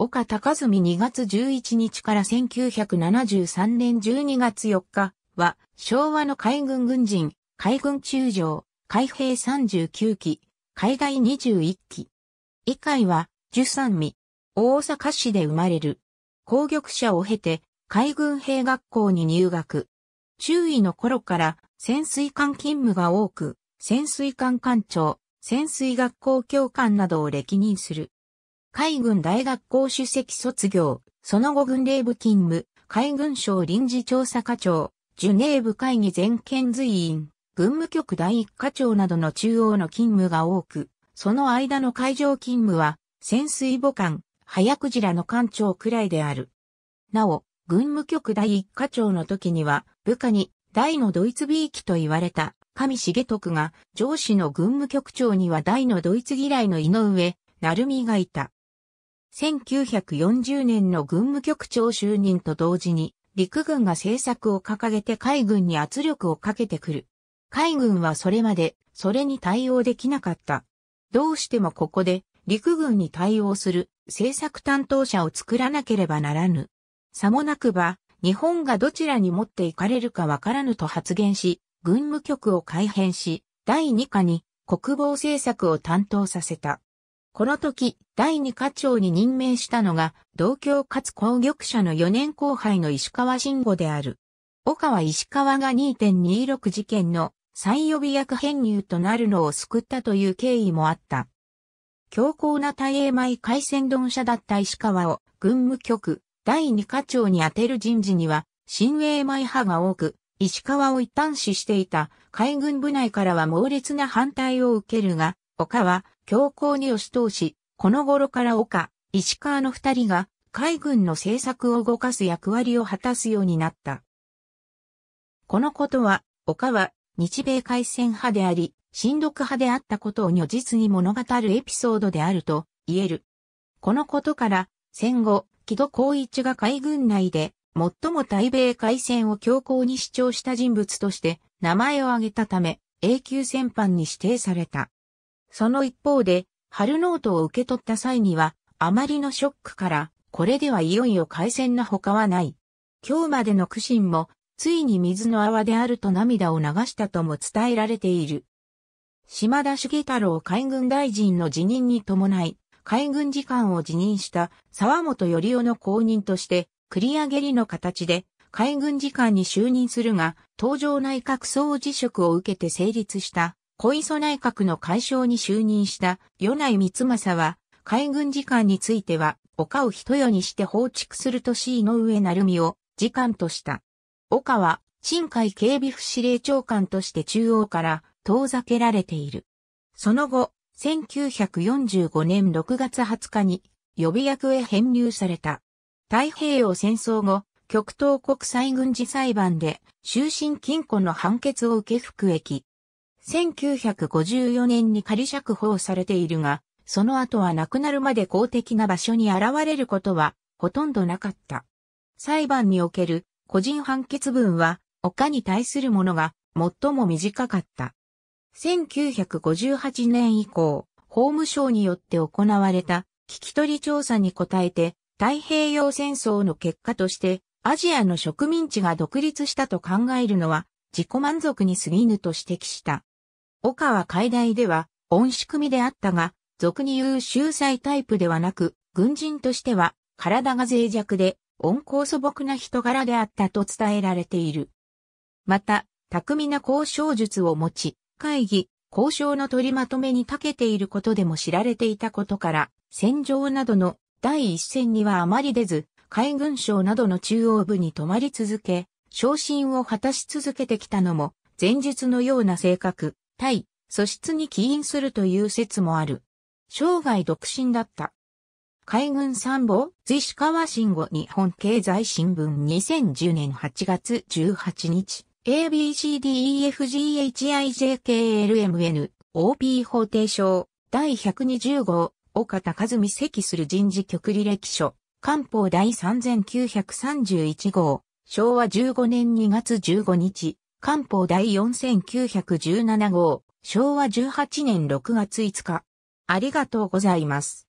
岡高澄2月11日から1973年12月4日は、昭和の海軍軍人、海軍中将、海兵39期、海外21期。以下は、十三味、大阪市で生まれる。攻撃者を経て、海軍兵学校に入学。中尉の頃から潜水艦勤務が多く、潜水艦艦長、潜水学校教官などを歴任する。海軍大学校主席卒業、その後軍令部勤務、海軍省臨時調査課長、ジュネーブ会議全権随員、軍務局第一課長などの中央の勤務が多く、その間の海上勤務は、潜水母艦、早くじらの艦長くらいである。なお、軍務局第一課長の時には、部下に、大のドイツ B 機と言われた、上重徳が、上司の軍務局長には大のドイツ嫌いの井上、成美がいた。1940年の軍務局長就任と同時に、陸軍が政策を掲げて海軍に圧力をかけてくる。海軍はそれまで、それに対応できなかった。どうしてもここで、陸軍に対応する政策担当者を作らなければならぬ。さもなくば、日本がどちらに持っていかれるかわからぬと発言し、軍務局を改編し、第2課に国防政策を担当させた。この時、第二課長に任命したのが、同郷かつ攻玉社の4年後輩の石川慎吾である。岡は石川が2.26事件の再予備役編入となるのを救ったという経緯もあった。強硬な大英米海鮮丼者だった石川を軍務局第二課長に充てる人事には、新英米派が多く、石川を一旦視していた海軍部内からは猛烈な反対を受けるが、岡は強硬に押し通し、この頃から岡、石川の二人が海軍の政策を動かす役割を果たすようになった。このことは、岡は日米開戦派であり、親独派であったことを如実に物語るエピソードであると言える。このことから、戦後、木戸光一が海軍内で、最も対米開戦を強硬に主張した人物として、名前を挙げたため、永久戦犯に指定された。その一方で、春ノートを受け取った際には、あまりのショックから、これではいよいよ回戦な他はない。今日までの苦心も、ついに水の泡であると涙を流したとも伝えられている。島田茂太郎海軍大臣の辞任に伴い、海軍次官を辞任した沢本頼夫の後任として、繰り上げりの形で海軍次官に就任するが、東条内閣総辞職を受けて成立した小磯内閣の解消に就任した与内光政は、海軍次官については、岡を人よにして放逐するとし井上成美を次官とした。岡は、新海警備府司令長官として中央から遠ざけられている。その後、1945年6月20日に予備役へ編入された。太平洋戦争後、極東国際軍事裁判で終身禁錮の判決を受け服役。1954年に仮釈放されているが、その後は亡くなるまで公的な場所に現れることはほとんどなかった。裁判における個人判決文は、丘に対するものが最も短かった。1958年以降、法務省によって行われた聞き取り調査に答えて、太平洋戦争の結果として、アジアの植民地が独立したと考えるのは、自己満足に過ぎぬと指摘した。岡は海大では、恩仕組みであったが、俗に言う秀才タイプではなく、軍人としては、体が脆弱で、温厚素朴な人柄であったと伝えられている。また、巧みな交渉術を持ち、会議、交渉の取りまとめに長けていることでも知られていたことから、戦場などの第一線にはあまり出ず、海軍省などの中央部に泊まり続け、昇進を果たし続けてきたのも、前述のような性格、対素質に起因するという説もある。生涯独身だった。海軍参謀、随志川慎吾日本経済新聞2010年8月18日、ABCDEFGHIJKLMN、OP 法定書第120号、岡田和美席する人事局履歴書、官報第3931号、昭和15年2月15日、官報第4917号、昭和18年6月5日。ありがとうございます。